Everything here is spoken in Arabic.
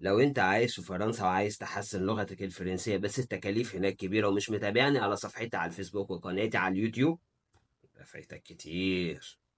لو انت عايش في فرنسا وعايز تحسن لغتك الفرنسية بس التكاليف هناك كبيرة ومش متابعني على صفحتي على الفيسبوك وقناتي على اليوتيوب يبقى فايتك كتير